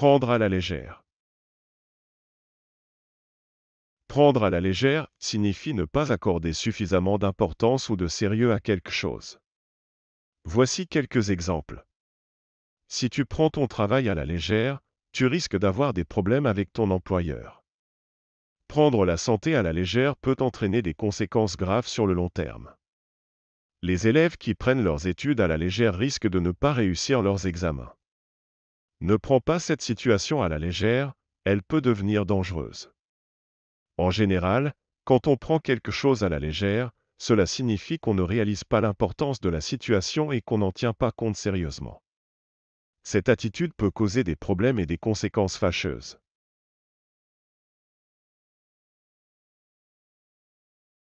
Prendre à la légère. Prendre à la légère signifie ne pas accorder suffisamment d'importance ou de sérieux à quelque chose. Voici quelques exemples. Si tu prends ton travail à la légère, tu risques d'avoir des problèmes avec ton employeur. Prendre la santé à la légère peut entraîner des conséquences graves sur le long terme. Les élèves qui prennent leurs études à la légère risquent de ne pas réussir leurs examens. Ne prends pas cette situation à la légère, elle peut devenir dangereuse. En général, quand on prend quelque chose à la légère, cela signifie qu'on ne réalise pas l'importance de la situation et qu'on n'en tient pas compte sérieusement. Cette attitude peut causer des problèmes et des conséquences fâcheuses.